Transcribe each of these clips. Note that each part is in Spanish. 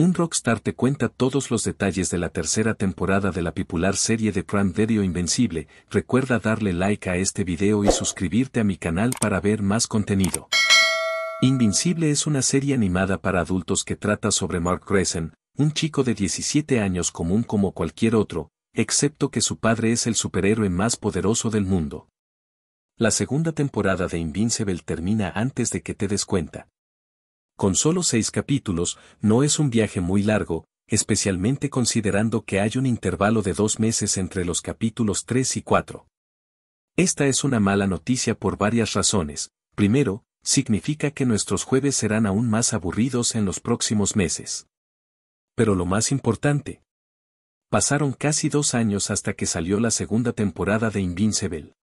Un rockstar te cuenta todos los detalles de la tercera temporada de la popular serie de Prime Video Invencible. Recuerda darle like a este video y suscribirte a mi canal para ver más contenido. Invincible es una serie animada para adultos que trata sobre Mark Grayson, un chico de 17 años común como cualquier otro, excepto que su padre es el superhéroe más poderoso del mundo. La segunda temporada de Invincible termina antes de que te des cuenta con solo seis capítulos, no es un viaje muy largo, especialmente considerando que hay un intervalo de dos meses entre los capítulos 3 y 4. Esta es una mala noticia por varias razones. Primero, significa que nuestros jueves serán aún más aburridos en los próximos meses. Pero lo más importante. Pasaron casi dos años hasta que salió la segunda temporada de Invincible.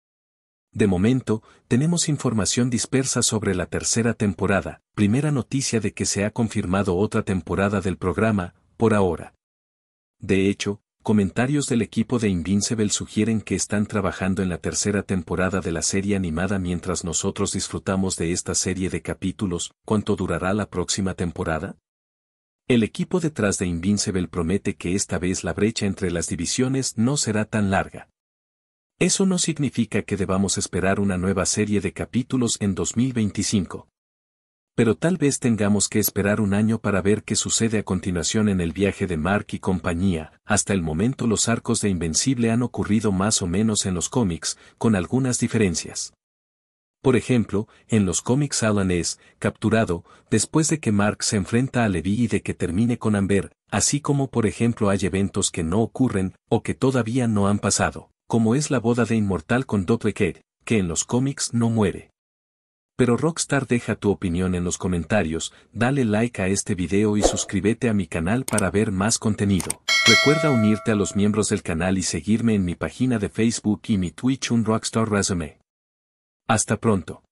De momento, tenemos información dispersa sobre la tercera temporada, primera noticia de que se ha confirmado otra temporada del programa, por ahora. De hecho, comentarios del equipo de Invincible sugieren que están trabajando en la tercera temporada de la serie animada mientras nosotros disfrutamos de esta serie de capítulos, ¿cuánto durará la próxima temporada? El equipo detrás de Invincible promete que esta vez la brecha entre las divisiones no será tan larga. Eso no significa que debamos esperar una nueva serie de capítulos en 2025. Pero tal vez tengamos que esperar un año para ver qué sucede a continuación en el viaje de Mark y compañía. Hasta el momento los arcos de Invencible han ocurrido más o menos en los cómics, con algunas diferencias. Por ejemplo, en los cómics Alan es capturado después de que Mark se enfrenta a Levi y de que termine con Amber, así como por ejemplo hay eventos que no ocurren o que todavía no han pasado como es la boda de Inmortal con Dot que en los cómics no muere. Pero Rockstar deja tu opinión en los comentarios, dale like a este video y suscríbete a mi canal para ver más contenido. Recuerda unirte a los miembros del canal y seguirme en mi página de Facebook y mi Twitch un Rockstar Resume. Hasta pronto.